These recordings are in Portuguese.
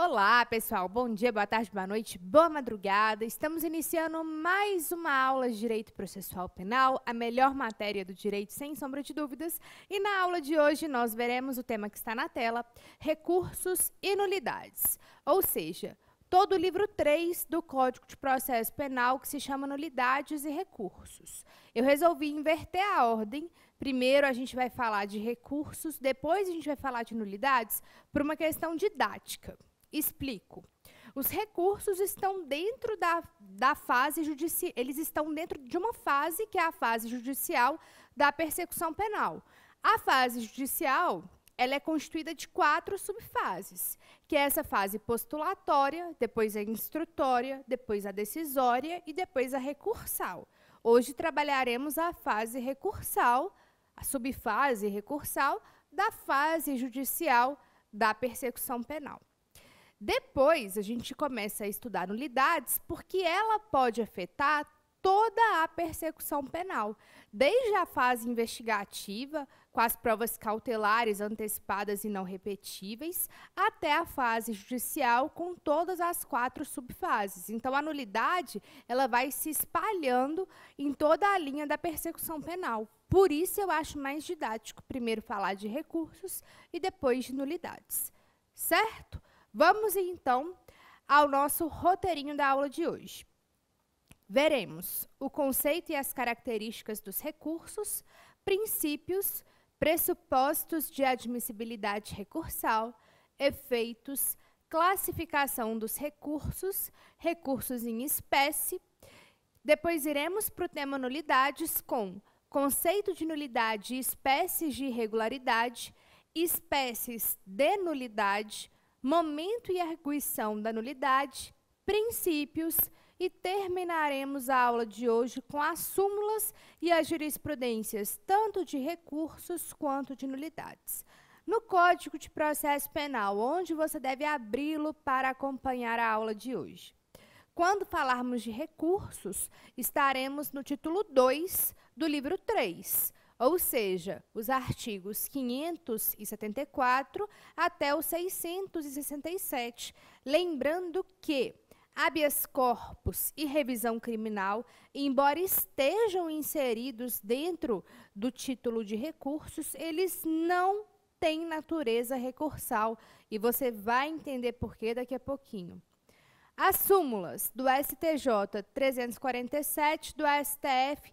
Olá, pessoal. Bom dia, boa tarde, boa noite, boa madrugada. Estamos iniciando mais uma aula de Direito Processual Penal, a melhor matéria do direito, sem sombra de dúvidas. E na aula de hoje nós veremos o tema que está na tela: recursos e nulidades. Ou seja, todo o livro 3 do Código de Processo Penal, que se chama Nulidades e Recursos. Eu resolvi inverter a ordem Primeiro a gente vai falar de recursos, depois a gente vai falar de nulidades, por uma questão didática. Explico. Os recursos estão dentro da, da fase judicial, eles estão dentro de uma fase que é a fase judicial da persecução penal. A fase judicial ela é constituída de quatro subfases, que é essa fase postulatória, depois a instrutória, depois a decisória e depois a recursal. Hoje trabalharemos a fase recursal, a subfase recursal da fase judicial da persecução penal. Depois a gente começa a estudar nulidades porque ela pode afetar toda a persecução penal, desde a fase investigativa, com as provas cautelares antecipadas e não repetíveis, até a fase judicial com todas as quatro subfases. Então a nulidade, ela vai se espalhando em toda a linha da persecução penal. Por isso eu acho mais didático primeiro falar de recursos e depois de nulidades. Certo? Vamos então ao nosso roteirinho da aula de hoje. Veremos o conceito e as características dos recursos, princípios, pressupostos de admissibilidade recursal, efeitos, classificação dos recursos, recursos em espécie. Depois iremos para o tema nulidades com conceito de nulidade e espécies de irregularidade, espécies de nulidade, momento e arguição da nulidade, princípios, e terminaremos a aula de hoje com as súmulas e as jurisprudências, tanto de recursos quanto de nulidades. No Código de Processo Penal, onde você deve abri-lo para acompanhar a aula de hoje. Quando falarmos de recursos, estaremos no título 2 do livro 3, ou seja, os artigos 574 até o 667. Lembrando que habeas corpus e revisão criminal, embora estejam inseridos dentro do título de recursos, eles não têm natureza recursal e você vai entender por que daqui a pouquinho. As súmulas do STJ 347 do STF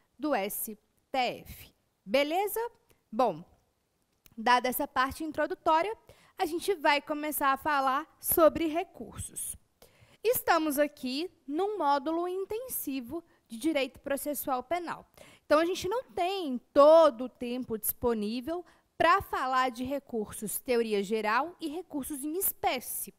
do STF. Beleza? Bom, dada essa parte introdutória, a gente vai começar a falar sobre recursos. Estamos aqui num módulo intensivo de direito processual penal. Então, a gente não tem todo o tempo disponível para falar de recursos teoria geral e recursos em espécie,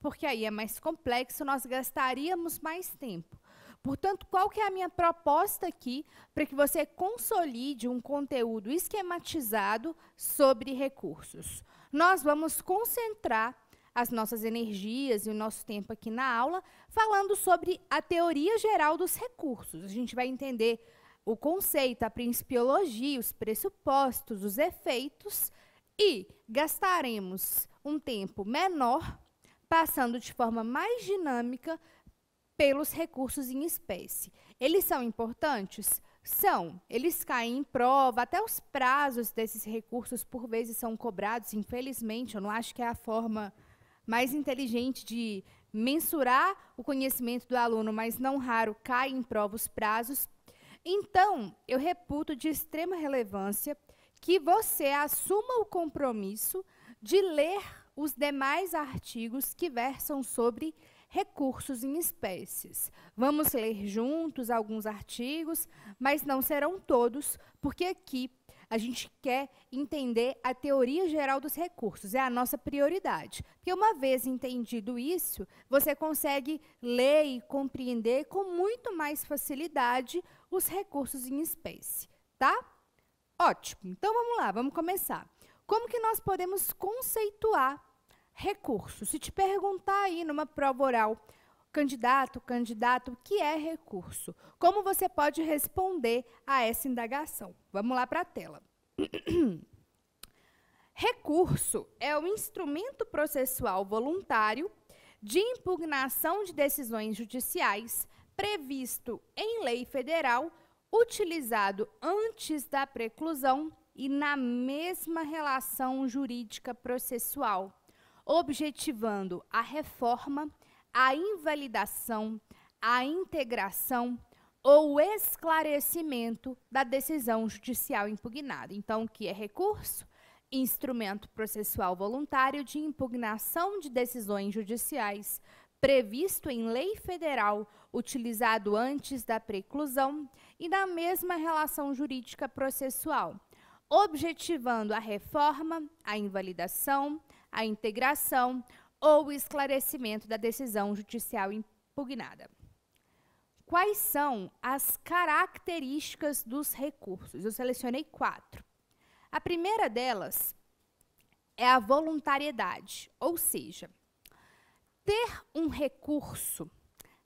porque aí é mais complexo, nós gastaríamos mais tempo. Portanto, qual que é a minha proposta aqui para que você consolide um conteúdo esquematizado sobre recursos? Nós vamos concentrar as nossas energias e o nosso tempo aqui na aula falando sobre a teoria geral dos recursos. A gente vai entender o conceito, a principiologia, os pressupostos, os efeitos e gastaremos um tempo menor passando de forma mais dinâmica pelos recursos em espécie. Eles são importantes? São. Eles caem em prova, até os prazos desses recursos por vezes são cobrados, infelizmente, eu não acho que é a forma mais inteligente de mensurar o conhecimento do aluno, mas não raro cai em prova os prazos. Então, eu reputo de extrema relevância que você assuma o compromisso de ler os demais artigos que versam sobre recursos em espécies. Vamos ler juntos alguns artigos, mas não serão todos, porque aqui a gente quer entender a teoria geral dos recursos, é a nossa prioridade. Porque uma vez entendido isso, você consegue ler e compreender com muito mais facilidade os recursos em espécie, tá? Ótimo. Então vamos lá, vamos começar. Como que nós podemos conceituar Recurso. Se te perguntar aí numa prova oral, candidato, candidato, o que é recurso? Como você pode responder a essa indagação? Vamos lá para a tela. recurso é o instrumento processual voluntário de impugnação de decisões judiciais previsto em lei federal, utilizado antes da preclusão e na mesma relação jurídica processual objetivando a reforma, a invalidação, a integração ou o esclarecimento da decisão judicial impugnada. Então, o que é recurso? Instrumento processual voluntário de impugnação de decisões judiciais previsto em lei federal, utilizado antes da preclusão e na mesma relação jurídica processual, objetivando a reforma, a invalidação, a integração ou o esclarecimento da decisão judicial impugnada. Quais são as características dos recursos? Eu selecionei quatro. A primeira delas é a voluntariedade, ou seja, ter um recurso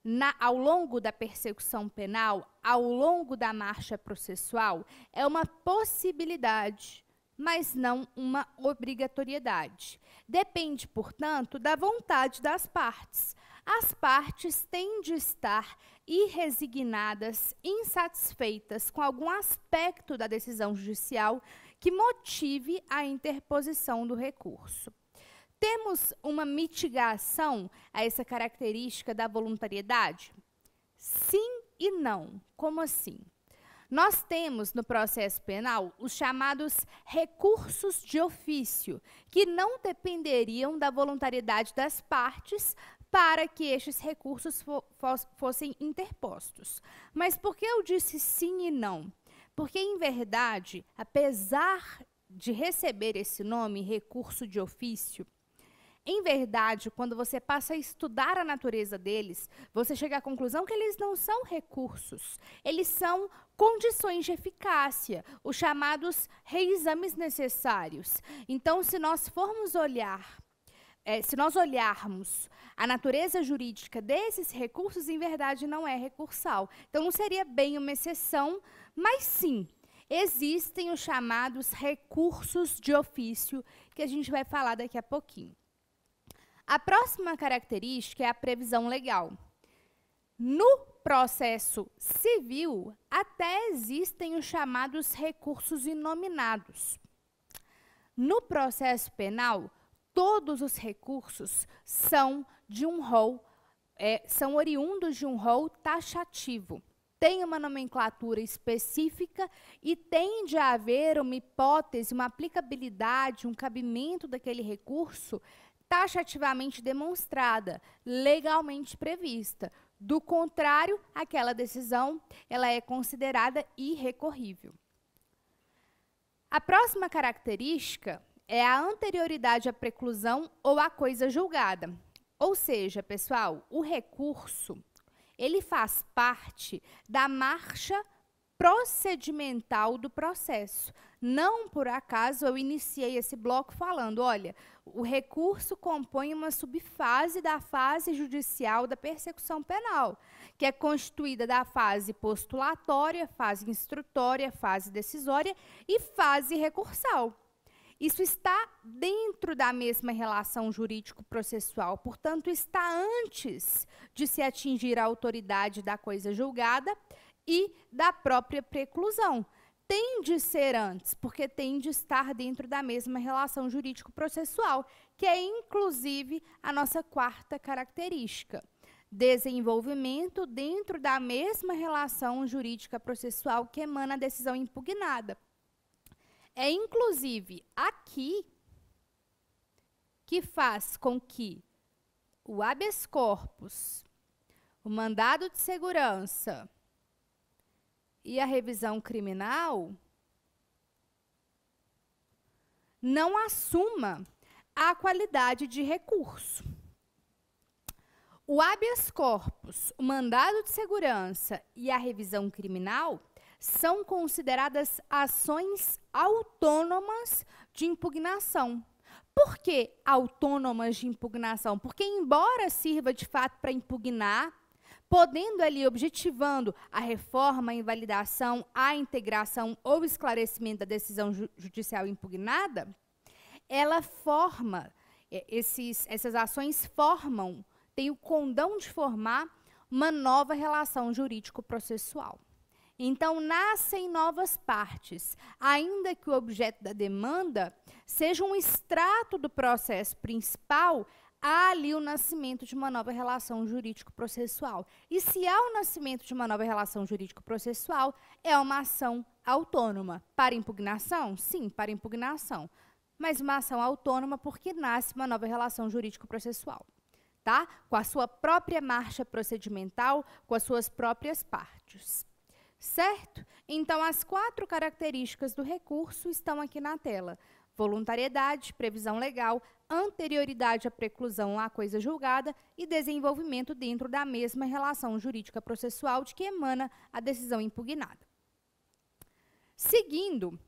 na, ao longo da persecução penal, ao longo da marcha processual, é uma possibilidade mas não uma obrigatoriedade. Depende, portanto, da vontade das partes. As partes têm de estar irresignadas, insatisfeitas com algum aspecto da decisão judicial que motive a interposição do recurso. Temos uma mitigação a essa característica da voluntariedade? Sim e não. Como assim? Nós temos no processo penal os chamados recursos de ofício, que não dependeriam da voluntariedade das partes para que estes recursos fo fossem interpostos. Mas por que eu disse sim e não? Porque, em verdade, apesar de receber esse nome, recurso de ofício, em verdade, quando você passa a estudar a natureza deles, você chega à conclusão que eles não são recursos, eles são condições de eficácia, os chamados reexames necessários. Então, se nós formos olhar é, se nós olharmos a natureza jurídica desses recursos, em verdade não é recursal. Então, não seria bem uma exceção, mas sim, existem os chamados recursos de ofício, que a gente vai falar daqui a pouquinho. A próxima característica é a previsão legal. No processo civil, até existem os chamados recursos inominados. No processo penal, todos os recursos são de um rol, é, são oriundos de um rol taxativo. Tem uma nomenclatura específica e tende a haver uma hipótese, uma aplicabilidade, um cabimento daquele recurso taxativamente demonstrada, legalmente prevista. Do contrário, aquela decisão ela é considerada irrecorrível. A próxima característica é a anterioridade à preclusão ou à coisa julgada. Ou seja, pessoal, o recurso ele faz parte da marcha procedimental do processo. Não por acaso eu iniciei esse bloco falando, olha, o recurso compõe uma subfase da fase judicial da persecução penal, que é constituída da fase postulatória, fase instrutória, fase decisória e fase recursal. Isso está dentro da mesma relação jurídico-processual, portanto, está antes de se atingir a autoridade da coisa julgada, e da própria preclusão. Tem de ser antes, porque tem de estar dentro da mesma relação jurídico-processual, que é inclusive a nossa quarta característica. Desenvolvimento dentro da mesma relação jurídica processual que emana a decisão impugnada. É inclusive aqui que faz com que o habeas corpus, o mandado de segurança e a revisão criminal não assuma a qualidade de recurso. O habeas corpus, o mandado de segurança e a revisão criminal são consideradas ações autônomas de impugnação. Por que autônomas de impugnação? Porque, embora sirva de fato para impugnar podendo ali objetivando a reforma, a invalidação, a integração ou esclarecimento da decisão ju judicial impugnada, ela forma, é, esses, essas ações formam, tem o condão de formar uma nova relação jurídico-processual. Então, nascem novas partes, ainda que o objeto da demanda seja um extrato do processo principal há ali o nascimento de uma nova relação jurídico-processual. E se há o nascimento de uma nova relação jurídico-processual, é uma ação autônoma. Para impugnação? Sim, para impugnação. Mas uma ação autônoma porque nasce uma nova relação jurídico-processual. Tá? Com a sua própria marcha procedimental, com as suas próprias partes. Certo? Então, as quatro características do recurso estão aqui na tela voluntariedade, previsão legal, anterioridade à preclusão à coisa julgada e desenvolvimento dentro da mesma relação jurídica processual de que emana a decisão impugnada. Seguindo,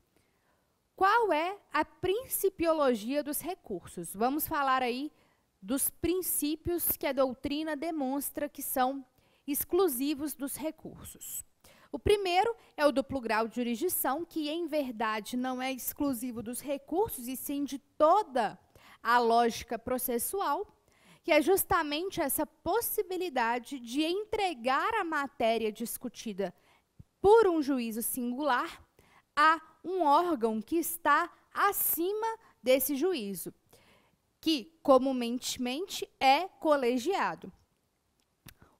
qual é a principiologia dos recursos? Vamos falar aí dos princípios que a doutrina demonstra que são exclusivos dos recursos. O primeiro é o duplo grau de jurisdição, que em verdade não é exclusivo dos recursos, e sim de toda a lógica processual, que é justamente essa possibilidade de entregar a matéria discutida por um juízo singular a um órgão que está acima desse juízo, que comumente é colegiado.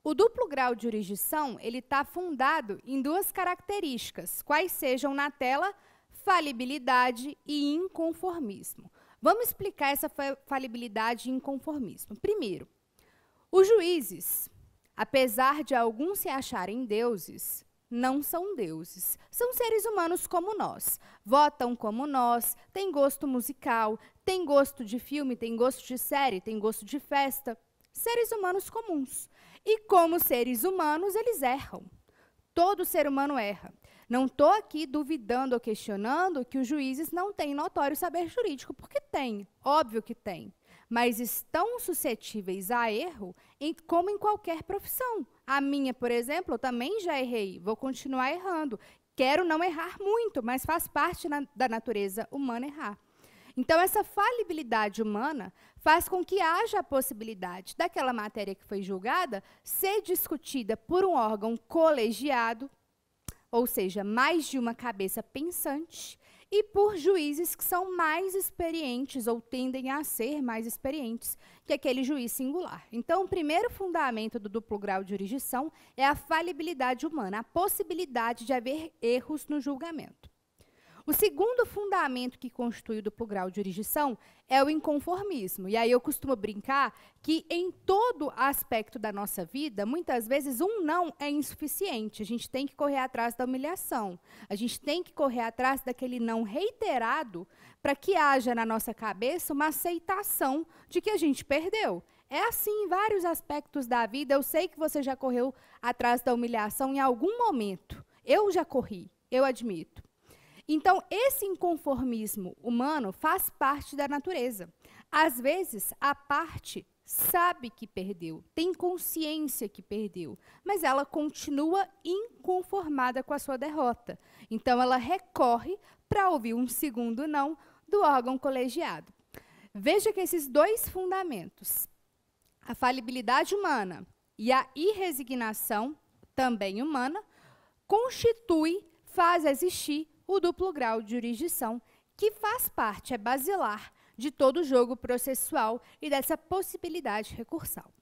O duplo grau de jurisdição ele está fundado em duas características, quais sejam na tela falibilidade e inconformismo. Vamos explicar essa falibilidade e inconformismo. Primeiro, os juízes, apesar de alguns se acharem deuses, não são deuses. São seres humanos como nós. Votam como nós, têm gosto musical, têm gosto de filme, têm gosto de série, têm gosto de festa. Seres humanos comuns. E como seres humanos, eles erram. Todo ser humano erra. Não estou aqui duvidando ou questionando que os juízes não têm notório saber jurídico, porque tem, óbvio que tem. Mas estão suscetíveis a erro, em, como em qualquer profissão. A minha, por exemplo, eu também já errei, vou continuar errando. Quero não errar muito, mas faz parte na, da natureza humana errar. Então, essa falibilidade humana faz com que haja a possibilidade daquela matéria que foi julgada ser discutida por um órgão colegiado, ou seja, mais de uma cabeça pensante, e por juízes que são mais experientes ou tendem a ser mais experientes que aquele juiz singular. Então, o primeiro fundamento do duplo grau de jurisdição é a falibilidade humana, a possibilidade de haver erros no julgamento. O segundo fundamento que constitui o duplo grau de jurisdição é o inconformismo. E aí eu costumo brincar que em todo aspecto da nossa vida, muitas vezes um não é insuficiente. A gente tem que correr atrás da humilhação. A gente tem que correr atrás daquele não reiterado para que haja na nossa cabeça uma aceitação de que a gente perdeu. É assim em vários aspectos da vida. Eu sei que você já correu atrás da humilhação em algum momento. Eu já corri, eu admito. Então, esse inconformismo humano faz parte da natureza. Às vezes, a parte sabe que perdeu, tem consciência que perdeu, mas ela continua inconformada com a sua derrota. Então, ela recorre para ouvir um segundo não do órgão colegiado. Veja que esses dois fundamentos, a falibilidade humana e a irresignação, também humana, constituem, faz existir o duplo grau de jurisdição, que faz parte, é basilar, de todo o jogo processual e dessa possibilidade recursal.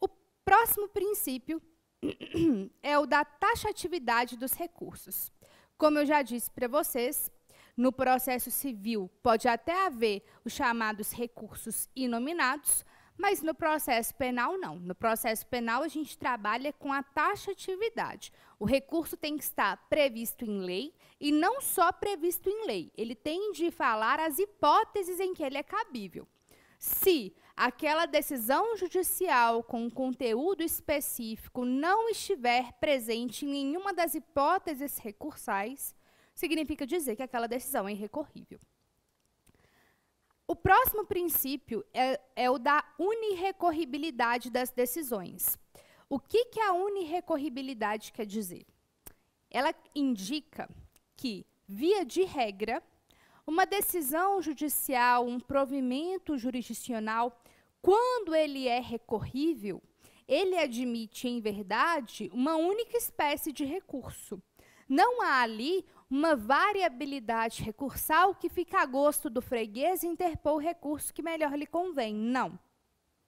O próximo princípio é o da taxatividade dos recursos. Como eu já disse para vocês, no processo civil pode até haver os chamados recursos inominados, mas no processo penal, não. No processo penal, a gente trabalha com a taxatividade. O recurso tem que estar previsto em lei e não só previsto em lei. Ele tem de falar as hipóteses em que ele é cabível. Se aquela decisão judicial com conteúdo específico não estiver presente em nenhuma das hipóteses recursais, significa dizer que aquela decisão é irrecorrível. O próximo princípio é, é o da unirrecorribilidade das decisões. O que, que a unirrecorribilidade quer dizer? Ela indica que, via de regra, uma decisão judicial, um provimento jurisdicional, quando ele é recorrível, ele admite, em verdade, uma única espécie de recurso. Não há ali uma variabilidade recursal que fica a gosto do freguês interpor o recurso que melhor lhe convém. Não.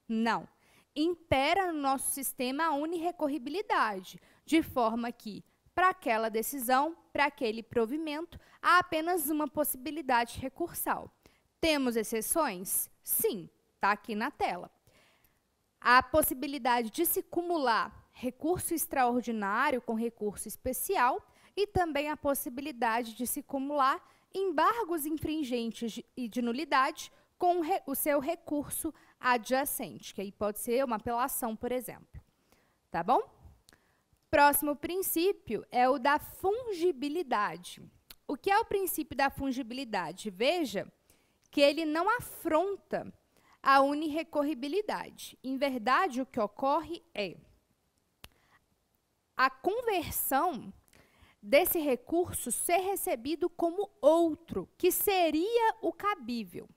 Não. Impera no nosso sistema a unirrecorribilidade, de forma que, para aquela decisão, para aquele provimento, há apenas uma possibilidade recursal. Temos exceções? Sim, está aqui na tela. A possibilidade de se cumular recurso extraordinário com recurso especial e também a possibilidade de se acumular embargos infringentes e de nulidade com o seu recurso adjacente, que aí pode ser uma apelação, por exemplo. Tá bom? Próximo princípio é o da fungibilidade. O que é o princípio da fungibilidade? Veja que ele não afronta a unirrecorribilidade. Em verdade, o que ocorre é a conversão desse recurso ser recebido como outro, que seria o cabível.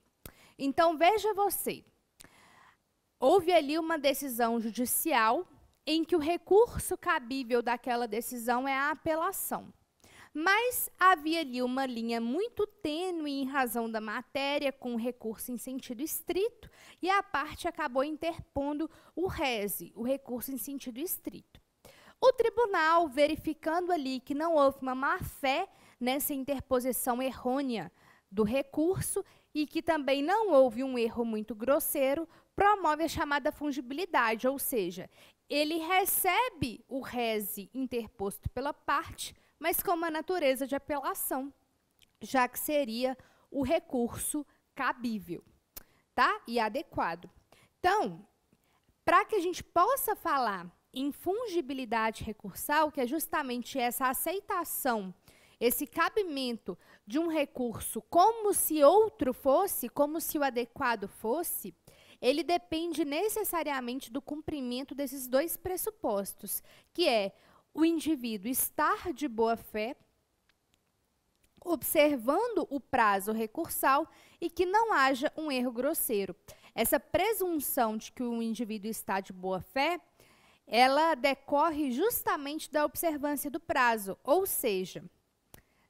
Então, veja você, houve ali uma decisão judicial em que o recurso cabível daquela decisão é a apelação. Mas havia ali uma linha muito tênue em razão da matéria, com recurso em sentido estrito, e a parte acabou interpondo o rese, o recurso em sentido estrito. O tribunal, verificando ali que não houve uma má-fé nessa interposição errônea do recurso e que também não houve um erro muito grosseiro, promove a chamada fungibilidade, ou seja, ele recebe o rese interposto pela parte, mas com uma natureza de apelação, já que seria o recurso cabível, tá? E adequado. Então, para que a gente possa falar infungibilidade recursal, que é justamente essa aceitação, esse cabimento de um recurso como se outro fosse, como se o adequado fosse, ele depende necessariamente do cumprimento desses dois pressupostos, que é o indivíduo estar de boa fé, observando o prazo recursal e que não haja um erro grosseiro. Essa presunção de que o indivíduo está de boa fé ela decorre justamente da observância do prazo, ou seja,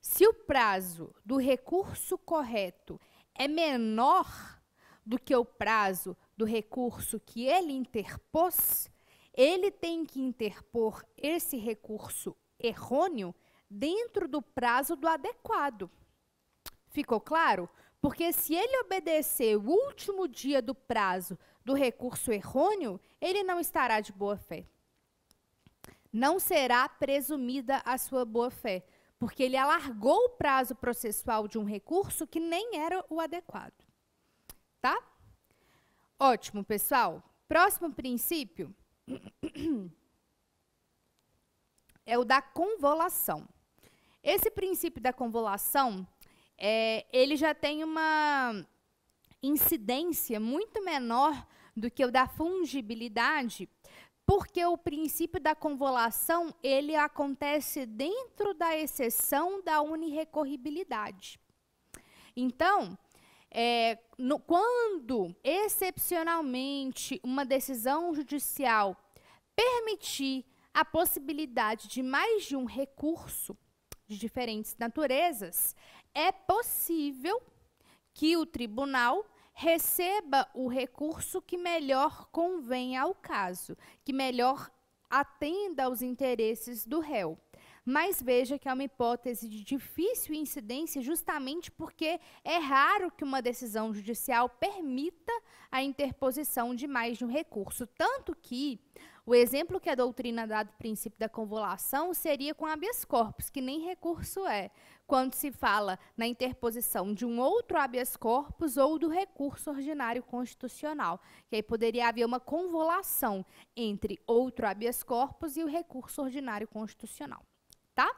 se o prazo do recurso correto é menor do que o prazo do recurso que ele interpôs, ele tem que interpor esse recurso errôneo dentro do prazo do adequado. Ficou claro? Porque se ele obedecer o último dia do prazo do recurso errôneo, ele não estará de boa fé. Não será presumida a sua boa fé, porque ele alargou o prazo processual de um recurso que nem era o adequado. Tá? Ótimo, pessoal. Próximo princípio é o da convolação. Esse princípio da convolação é, ele já tem uma incidência muito menor do que o da fungibilidade, porque o princípio da convolução ele acontece dentro da exceção da unirrecorribilidade. Então, é, no, quando excepcionalmente uma decisão judicial permitir a possibilidade de mais de um recurso, de diferentes naturezas, é possível que o tribunal receba o recurso que melhor convém ao caso, que melhor atenda aos interesses do réu. Mas veja que é uma hipótese de difícil incidência, justamente porque é raro que uma decisão judicial permita a interposição de mais de um recurso. Tanto que o exemplo que a doutrina dá do princípio da convolução seria com habeas corpus, que nem recurso é, quando se fala na interposição de um outro habeas corpus ou do recurso ordinário constitucional, que aí poderia haver uma convolução entre outro habeas corpus e o recurso ordinário constitucional, tá?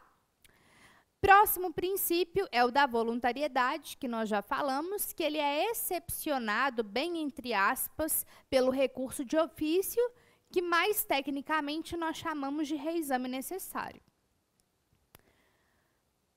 Próximo princípio é o da voluntariedade, que nós já falamos, que ele é excepcionado, bem entre aspas, pelo recurso de ofício, que mais tecnicamente nós chamamos de reexame necessário.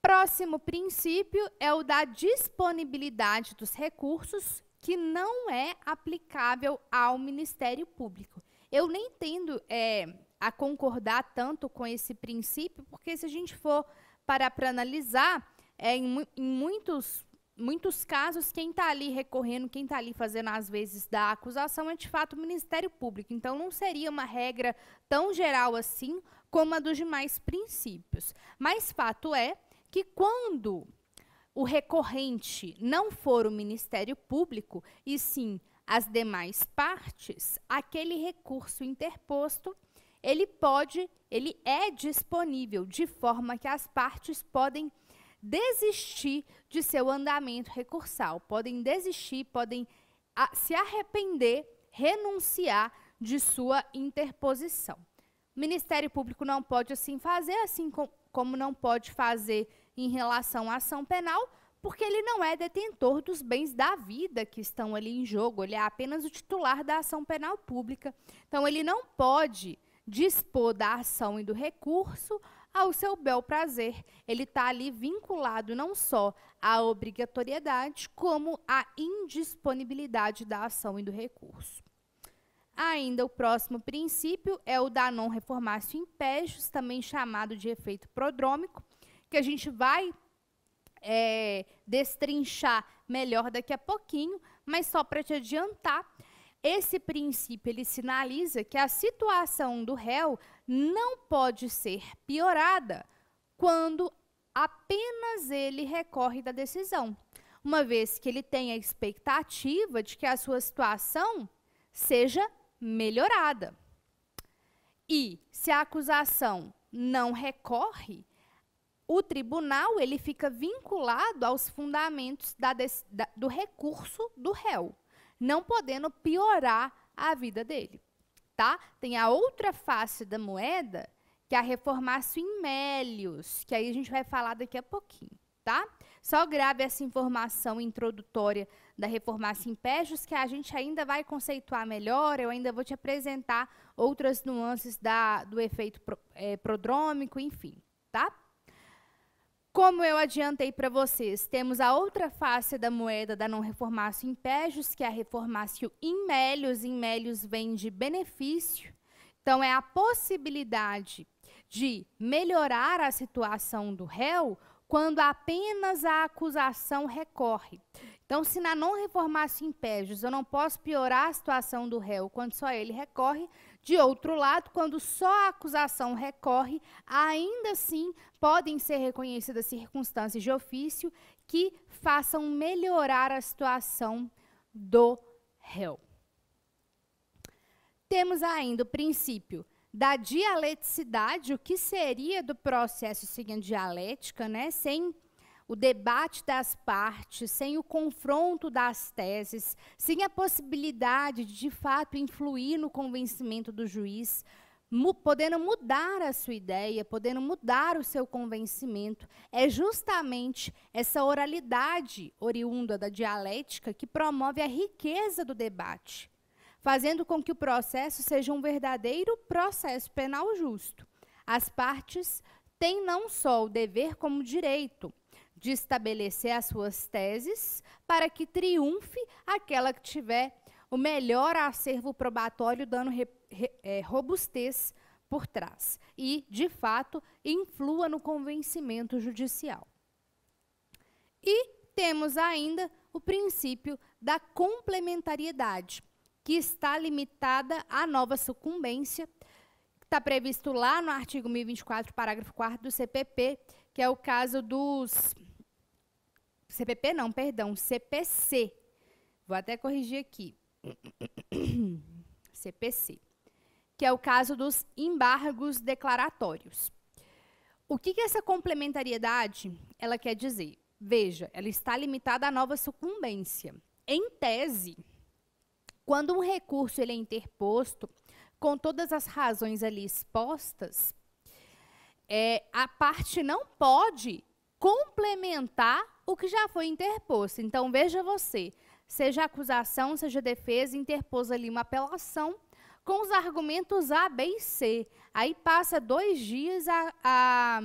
Próximo princípio é o da disponibilidade dos recursos, que não é aplicável ao Ministério Público. Eu nem tendo é, a concordar tanto com esse princípio, porque se a gente for parar para analisar, é, em, em muitos muitos casos, quem está ali recorrendo, quem está ali fazendo às vezes da acusação é de fato o Ministério Público. Então não seria uma regra tão geral assim como a dos demais princípios. Mas fato é que quando o recorrente não for o Ministério Público, e sim as demais partes, aquele recurso interposto, ele pode, ele é disponível de forma que as partes podem desistir de seu andamento recursal, podem desistir, podem ah, se arrepender, renunciar de sua interposição. O Ministério Público não pode assim fazer, assim como não pode fazer em relação à ação penal, porque ele não é detentor dos bens da vida que estão ali em jogo, ele é apenas o titular da ação penal pública. Então, ele não pode dispor da ação e do recurso ao seu bel prazer. Ele está ali vinculado não só à obrigatoriedade, como à indisponibilidade da ação e do recurso. Ainda o próximo princípio é o da non reformatio impejus, também chamado de efeito prodrômico, que a gente vai é, destrinchar melhor daqui a pouquinho, mas só para te adiantar, esse princípio ele sinaliza que a situação do réu não pode ser piorada quando apenas ele recorre da decisão, uma vez que ele tem a expectativa de que a sua situação seja melhorada. E se a acusação não recorre, o tribunal ele fica vinculado aos fundamentos da, da, do recurso do réu não podendo piorar a vida dele. Tá? Tem a outra face da moeda, que é a reformação em Mélios, que aí a gente vai falar daqui a pouquinho. Tá? Só grave essa informação introdutória da reformação em Pégios, que a gente ainda vai conceituar melhor, eu ainda vou te apresentar outras nuances da, do efeito pro, é, prodrômico, enfim. Tá? Como eu adiantei para vocês, temos a outra face da moeda da não reformácio impégios, que é a reformácio Em Imélios vem de benefício, então é a possibilidade de melhorar a situação do réu quando apenas a acusação recorre. Então, se na não reformácio impégios eu não posso piorar a situação do réu quando só ele recorre, de outro lado, quando só a acusação recorre, ainda assim podem ser reconhecidas circunstâncias de ofício que façam melhorar a situação do réu. Temos ainda o princípio da dialeticidade, o que seria do processo seguinte dialética, né, sem o debate das partes, sem o confronto das teses, sem a possibilidade de, de fato, influir no convencimento do juiz, mu podendo mudar a sua ideia, podendo mudar o seu convencimento, é justamente essa oralidade oriunda da dialética que promove a riqueza do debate, fazendo com que o processo seja um verdadeiro processo penal justo. As partes têm não só o dever como o direito de estabelecer as suas teses para que triunfe aquela que tiver o melhor acervo probatório, dando re, re, é, robustez por trás e, de fato, influa no convencimento judicial. E temos ainda o princípio da complementariedade, que está limitada à nova sucumbência, que está previsto lá no artigo 1024, parágrafo 4 do CPP, que é o caso dos CPP não, perdão, CPC. Vou até corrigir aqui. CPC, que é o caso dos embargos declaratórios. O que, que essa complementariedade ela quer dizer? Veja, ela está limitada à nova sucumbência. Em tese, quando um recurso ele é interposto, com todas as razões ali expostas, é, a parte não pode complementar o que já foi interposto. Então, veja você, seja acusação, seja defesa, interpôs ali uma apelação com os argumentos A, B e C. Aí passa dois dias a, a,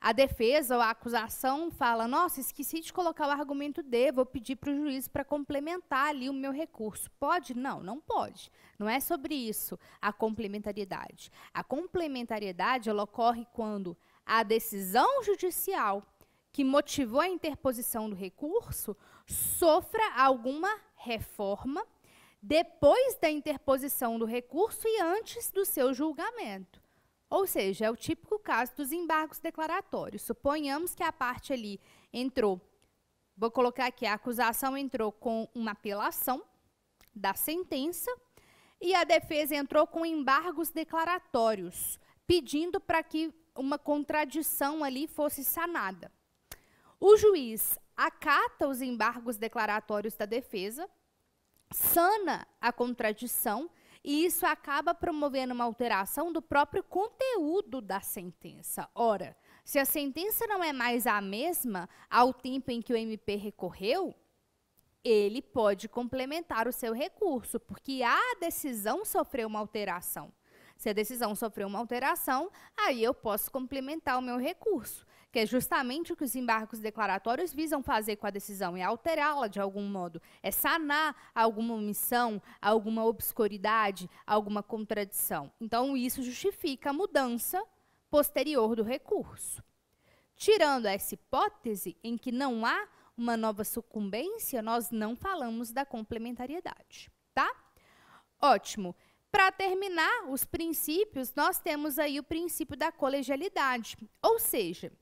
a defesa ou a acusação fala, nossa, esqueci de colocar o argumento D, vou pedir para o juiz para complementar ali o meu recurso. Pode? Não, não pode. Não é sobre isso a complementariedade. A complementariedade ela ocorre quando a decisão judicial que motivou a interposição do recurso sofra alguma reforma depois da interposição do recurso e antes do seu julgamento. Ou seja, é o típico caso dos embargos declaratórios. Suponhamos que a parte ali entrou, vou colocar aqui, a acusação entrou com uma apelação da sentença e a defesa entrou com embargos declaratórios, pedindo para que uma contradição ali fosse sanada. O juiz acata os embargos declaratórios da defesa, sana a contradição e isso acaba promovendo uma alteração do próprio conteúdo da sentença. Ora, se a sentença não é mais a mesma ao tempo em que o MP recorreu, ele pode complementar o seu recurso, porque a decisão sofreu uma alteração. Se a decisão sofreu uma alteração, aí eu posso complementar o meu recurso que é justamente o que os embargos declaratórios visam fazer com a decisão, é alterá-la de algum modo, é sanar alguma omissão, alguma obscuridade, alguma contradição. Então, isso justifica a mudança posterior do recurso. Tirando essa hipótese em que não há uma nova sucumbência, nós não falamos da complementariedade, tá? Ótimo. Para terminar os princípios, nós temos aí o princípio da colegialidade, ou seja,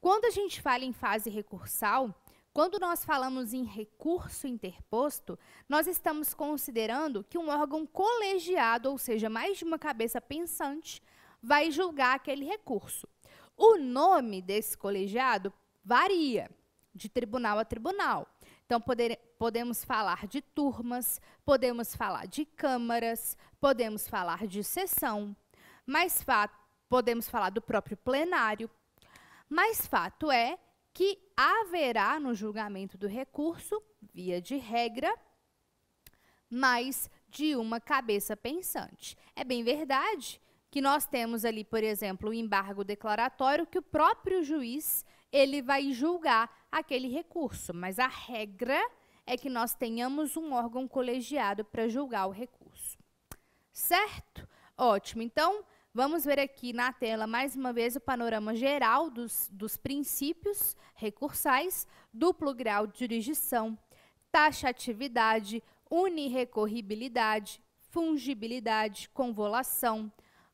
quando a gente fala em fase recursal, quando nós falamos em recurso interposto, nós estamos considerando que um órgão colegiado, ou seja, mais de uma cabeça pensante, vai julgar aquele recurso. O nome desse colegiado varia de tribunal a tribunal. Então, poder, podemos falar de turmas, podemos falar de câmaras, podemos falar de sessão, mas podemos falar do próprio plenário. Mas fato é que haverá no julgamento do recurso, via de regra, mais de uma cabeça pensante. É bem verdade que nós temos ali, por exemplo, o embargo declaratório que o próprio juiz ele vai julgar aquele recurso, mas a regra é que nós tenhamos um órgão colegiado para julgar o recurso. Certo? Ótimo. Então, Vamos ver aqui na tela mais uma vez o panorama geral dos, dos princípios recursais, duplo grau de jurisdição, taxatividade, unirrecorribilidade, fungibilidade, convolação,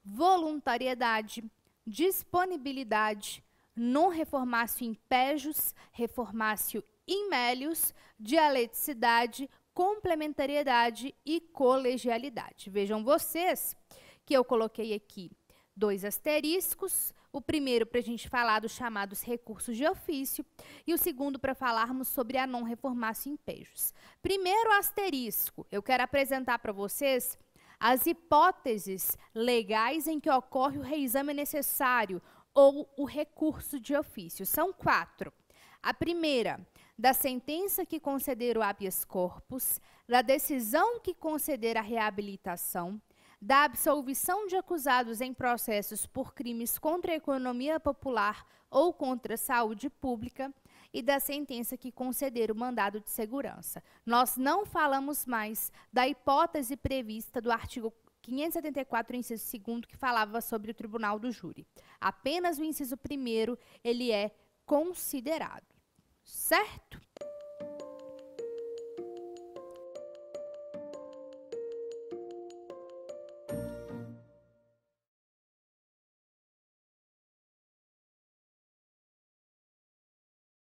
voluntariedade, disponibilidade, non reformácio impejus, reformácio imélios, dialeticidade, complementariedade e colegialidade. Vejam vocês que eu coloquei aqui dois asteriscos. O primeiro para a gente falar dos chamados recursos de ofício e o segundo para falarmos sobre a não reformação em pejos. Primeiro asterisco, eu quero apresentar para vocês as hipóteses legais em que ocorre o reexame necessário ou o recurso de ofício. São quatro. A primeira, da sentença que conceder o habeas corpus, da decisão que conceder a reabilitação, da absolvição de acusados em processos por crimes contra a economia popular ou contra a saúde pública e da sentença que conceder o mandado de segurança. Nós não falamos mais da hipótese prevista do artigo 574, inciso 2, que falava sobre o tribunal do júri. Apenas o inciso 1 ele é considerado. Certo?